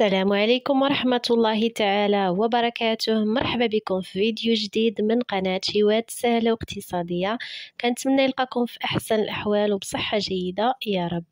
السلام عليكم ورحمة الله تعالى وبركاته مرحبا بكم في فيديو جديد من قناة شوات سهلة واقتصادية كنتمنى يلقاكم في أحسن الأحوال وبصحة جيدة يا رب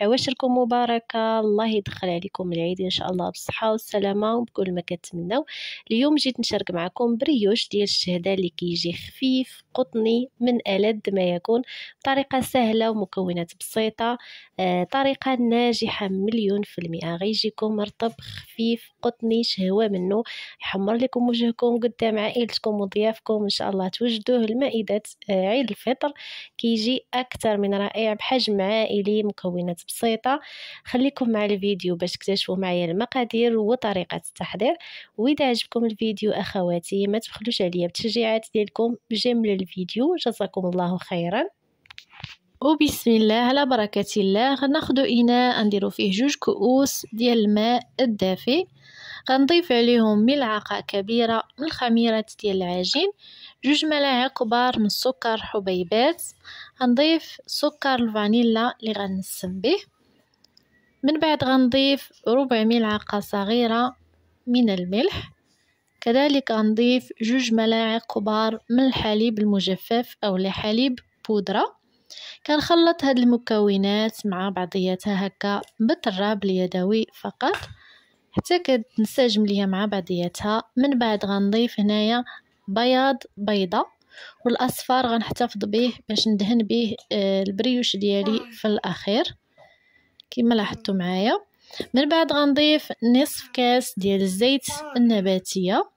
عواشركم مباركة الله يدخل عليكم العيد إن شاء الله بالصحة والسلامة وبكل ما كتمنوا اليوم جيت نشارك معكم بريوش ديال الشهداء اللي كيجي خفيف قطني من ألد ما يكون طريقة سهلة ومكونات بسيطة آه طريقة ناجحة مليون في المئة غيجيكم مرتب طبخ خفيف قطني شهوة منه يحمر لكم وجهكم قدام عائلتكم وضيافكم إن شاء الله توجدوه لمائدة آه، عيد الفطر كيجي أكثر من رائع بحجم عائلي مكونات بسيطة خليكم مع الفيديو باش تكتشفوا معايا المقادير وطريقة التحضير وإذا عجبكم الفيديو أخواتي ما تبخلوش عليا بتشجيعات ديالكم بجمل الفيديو جزاكم الله خيرا وبسم الله على بركة الله غناخدو إناء غنديرو فيه جوج كؤوس ديال الماء الدافئ غنضيف عليهم ملعقة كبيرة من الخميرة ديال العجين جوج ملاعق كبار من السكر حبيبات غنضيف سكر الفانيلا اللي غنسم به من بعد غنضيف ربع ملعقة صغيرة من الملح كذلك غنضيف جوج ملاعق كبار من الحليب المجفف أو لحليب بودرة كنخلط هاد المكونات مع بعضياتها هكا بالطراب اليدوي فقط حتى كتنسجم ليا مع بعضياتها من بعد غنضيف هنايا بياض بيضه والاصفر غنحتفظ به باش ندهن به آه، البريوش ديالي في الاخير كما لاحظتوا معايا من بعد غنضيف نصف كاس ديال الزيت النباتيه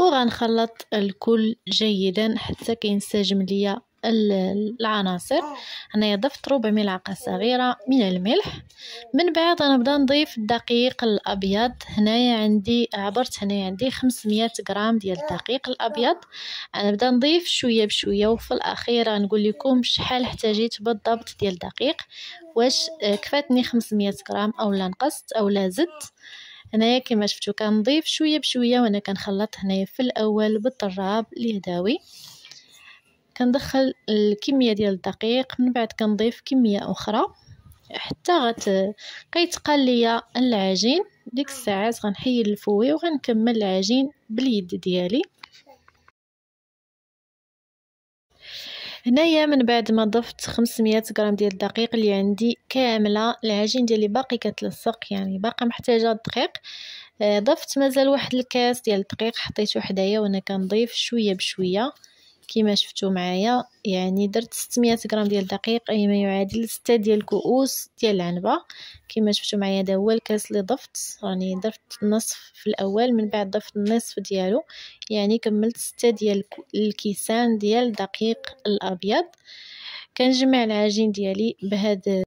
وغنخلط الكل جيدا حتى كينسجم ليا العناصر هنايا آه. ضفت ربع ملعقه صغيره من الملح من بعد غنبدا نضيف الدقيق الابيض هنايا عندي عبرت هنايا عندي 500 غرام ديال آه. الدقيق الابيض غنبدا نضيف شويه بشويه وفي الاخير غنقول لكم شحال احتاجيت بالضبط ديال الدقيق واش آه، كفاتني 500 غرام اولا نقصت اولا زدت هنايا كما شفتو كنضيف شويه بشويه وانا كنخلط هنايا في الاول بالطراب اليداوي كندخل الكميه ديال الدقيق من بعد كنضيف كميه اخرى حتى غت كيتقال ليا العجين ديك الساعات غنحيد الفوي وغنكمل العجين باليد ديالي هنايا من بعد ما ضفت 500 غرام ديال الدقيق اللي عندي كامله العجين ديالي باقي كتلصق يعني باقي محتاجه الدقيق آه، ضفت مازال واحد الكاس ديال الدقيق حطيته حدايا وانا كنضيف شويه بشويه كيما شفتوا معايا يعني درت 600 غرام ديال الدقيق اي ما يعادل 6 ديال الكؤوس ديال العنبه كيما شفتوا معايا هذا هو الكاس اللي ضفت راني يعني ضفت نصف في الاول من بعد ضفت النصف ديالو يعني كملت 6 ديال الكيسان ديال الدقيق الابيض كنجمع العجين ديالي بهذا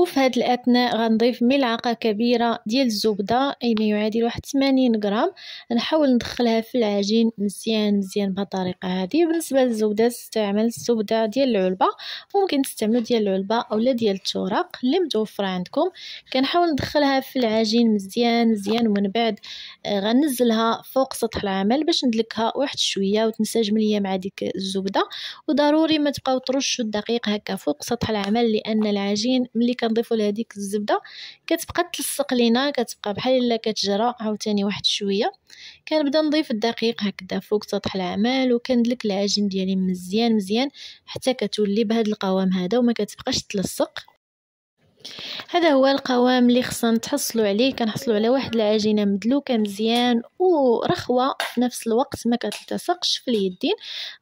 وفي هذا الاثناء غنضيف ملعقه كبيره ديال الزبده اي يعني ما يعادل واحد 80 غرام نحاول ندخلها في العجين مزيان مزيان بهذه الطريقه هذه بالنسبه للزبده استعمل الزبده ديال العلبه ممكن تستعملوا ديال العلبه اولا ديال التوراق اللي متوفره عندكم كنحاول ندخلها في العجين مزيان مزيان ومن بعد آه، غنزلها فوق سطح العمل باش ندلكها واحد شويه وتنسجم ليا مع ديك الزبده وضروري ما تبقاو ترشوا الدقيق هكا فوق سطح العمل لان العجين ملي كنضيفوا لهذيك الزبده كتبقى تلصق لينا كتبقى بحال الا كتجرى عاوتاني واحد شويه كنبدا نضيف الدقيق هكذا فوق سطح العمل وكندلك العجين ديالي مزيان مزيان حتى كتولي بهذا القوام هذا وما كتبقاش تلصق هذا هو القوام اللي خصنا نتحصلوا عليه كنحصلوا على واحد العجينه مدلوكه مزيان ورخوه في نفس الوقت ما كتلتصقش في اليدين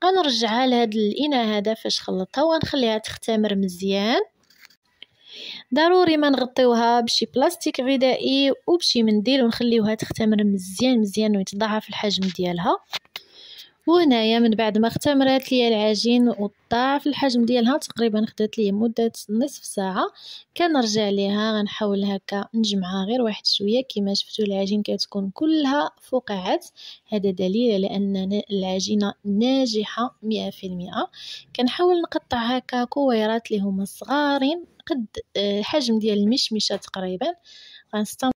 غنرجعها لهذا الاناء هذا فاش خلطتها وغنخليها تختمر مزيان ضروري ما نغطيوها بشي بلاستيك غذائي وبشي منديل ونخليوها تختمر مزيان مزيان ويتضاعف الحجم ديالها وهنايا من بعد ما اختمرت ليا العجين وضاعف الحجم ديالها تقريبا خدات ليا مده نصف ساعه كنرجع ليها غنحاول هكا نجمعها غير واحد شويه كما شفتوا العجين كتكون كلها فقاعات هذا دليل على ان العجينه ناجحه 100% كنحاول نقطع هكا كويرات اللي هما صغارين قد آه، حجم ديال المشمشه تقريبا غنستمر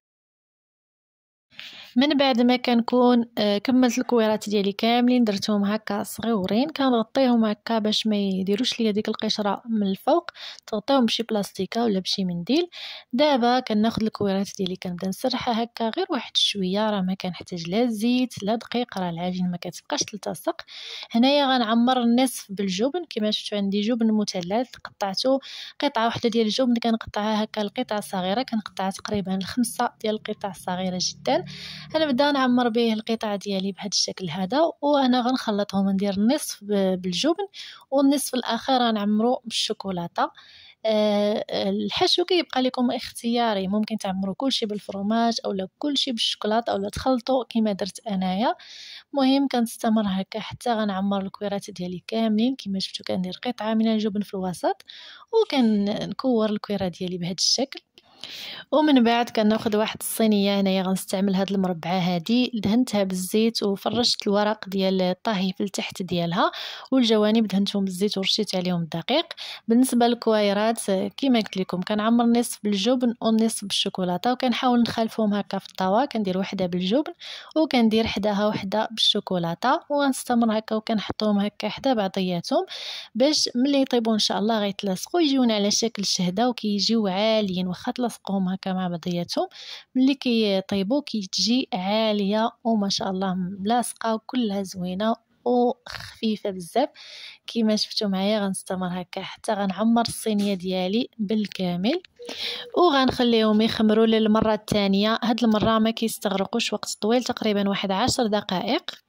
من بعد ما كنكون آه، كملت الكويرات ديالي كاملين درتهم هكا صغيورين كنغطيهم هكا باش ما يديروش ليا ديك القشره من الفوق تغطيهم بشي بلاستيكه ولا بشي منديل دابا كناخذ الكويرات ديالي كنبدا نسرحها هكا غير واحد شويه راه ما كنحتاج لا زيت لا دقيق راه العجين ما كتبقاش تلتصق هنايا غنعمر النصف بالجبن كما شفتوا عندي جبن مثلث قطعته قطعه واحده ديال الجبن كنقطعها هكا لقطع صغيره كنقطعها تقريبا خمسه ديال القطع صغيره جدا انا بدا نعمر به القطع ديالي بهذا الشكل هذا وانا غنخلطهم ندير النصف بالجبن والنصف الاخر غنعمرو بالشوكولاته أه الحشو كيبقى لكم اختياري ممكن تعمروا كلشي بالفرماج او كل كلشي بالشوكولاتة او تخلطوا كما درت انايا مهم كنستمر هكا حتى غنعمر الكويرات ديالي كاملين كما شفتوا كندير قطعه من الجبن في الوسط وكنكور الكويره ديالي بهذا الشكل ومن بعد كناخذ واحد الصينيه هنايا غنستعمل هاد المربعه هادي دهنتها بالزيت وفرشت الورق ديال الطهي في التحت ديالها والجوانب دهنتهم بالزيت ورشيت عليهم الدقيق بالنسبه للكويرات كما قلت لكم كنعمر نصف بالجبن ونصف بالشوكولاته وكنحاول نخلفهم هكا في الطاوه كندير وحده بالجبن وكندير حداها وحده بالشوكولاته وغنستمر هكا وكنحطهم هكا حدا بعضياتهم باش ملي يطيبوا ان شاء الله غيتلاصقوا يجيونا على شكل شهده وكيجيو عاليين واخا كنصفقهم هكا مع بعضياتهم ملي كيطيبو كتجي عاليه وما شاء الله ملاصقه وكلها زوينه وخفيفه بزاف كما شفتوا معايا غنستمر هكا حتى غنعمر الصينيه ديالي بالكامل وغنخليهم يخمروا للمره الثانيه هاد المره ما كيستغرقوش وقت طويل تقريبا واحد عشر دقائق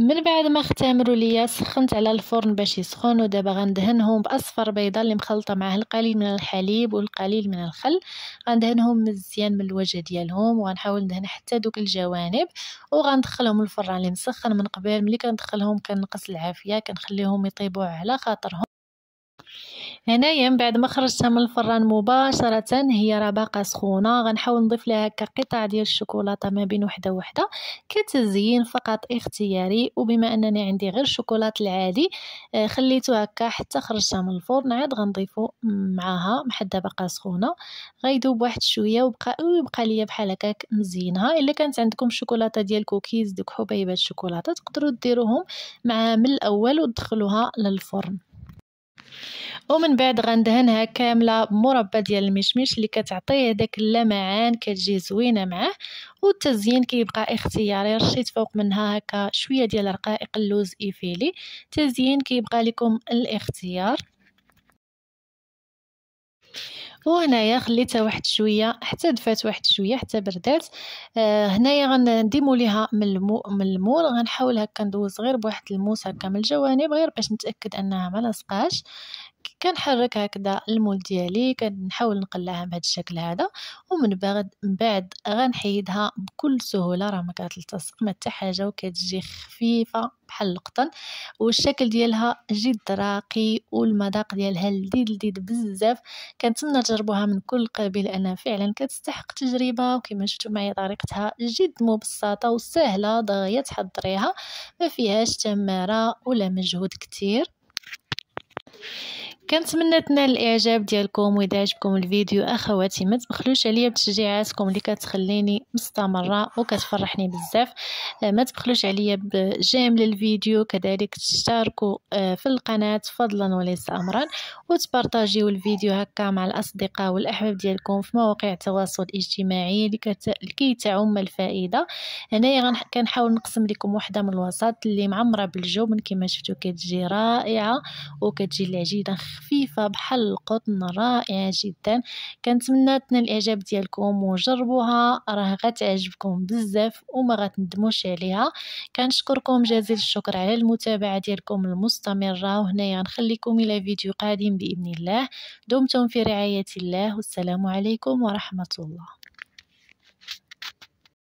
من بعد ما اختمروا ليا سخنت على الفرن باش يسخن ودابا غندهنهم باصفر بيضه اللي مخلطه معاه القليل من الحليب والقليل من الخل غندهنهم مزيان من الوجه ديالهم وغنحاول ندهن حتى دوك الجوانب وغندخلهم الفران اللي مسخن من قبل ملي كندخلهم كنقص العافيه كنخليهم يطيبوا على خاطرهم هنايا من بعد ما خرجتها من الفران مباشره هي راه باقا سخونه غنحاول نضيف لها هكا قطع ديال الشوكولاته ما بين وحده وحده كتزيين فقط اختياري وبما انني عندي غير الشوكولات العادي آه، خليته هكا حتى خرجتها من الفرن عاد غنضيفو معاها محده باقا سخونه غيدوب واحد شويه وبقى ويبقى ليا بحال هكاك مزينها الا كانت عندكم الشوكولاته ديال الكوكيز دوك حبيبات الشوكولاته تقدروا ديروهم مع من الاول وتدخلوها للفرن ومن بعد غندهنها كامله مربى ديال المشمش اللي كتعطيه داك اللمعان كتجي زوينه معاه والتزيين كيبقى اختياري رشيت فوق منها هكا شويه ديال رقائق اللوز ايفيلي تزيين كيبقى لكم الاختيار وهنايا خليتها واحد شويه حتى دفات واحد شويه حتى بردات آه هنايا غنديمو ليها من المو من المول غنحاول هكا ندوز غير بواحد الموس هكا من الجوانب غير باش نتاكد انها ما لاصقاش كنحرك هكذا المول ديالي كنحاول نقلعها بهذا الشكل هذا ومن بعد من بعد غنحيدها بكل سهوله راه ما كتلتصق ما حتى حاجه وكتجي خفيفه بحال القطن والشكل ديالها جد راقي والمذاق ديالها لذيذ لذيذ بزاف كنتمنى تجربوها من كل قلبي لانها فعلا كتستحق تجربه وكما شفتوا معايا طريقتها جد مبسطه وسهله ضغية تحضريها ما فيهاش تماره ولا مجهود كتير كنتمنى تنال الاعجاب ديالكم واذا عجبكم الفيديو اخواتي ما تبخلوش عليا بتشجيعاتكم اللي كتخليني مستمره وكتفرحني بزاف آه، ما تبخلوش عليا بجيم للفيديو كذلك تشتركوا آه، في القناه فضلا وليس امرا وتبارطاجيو الفيديو هكا مع الاصدقاء والاحباب ديالكم في مواقع التواصل الاجتماعي لكي تعم الفائده هنايا كنحاول نقسم لكم وحده من الوسط اللي معمره بالجبن كما شفتوا كتجي رائعه وكتجي العجينه خفيفه بحال القطن رائعه جدا كنتمنى تنال الاعجاب ديالكم وجربوها راه غتعجبكم بزاف وما غتندموش عليها كنشكركم جزيل الشكر على المتابعه ديالكم المستمره وهنايا نخليكم الى فيديو قادم باذن الله دمتم في رعايه الله والسلام عليكم ورحمه الله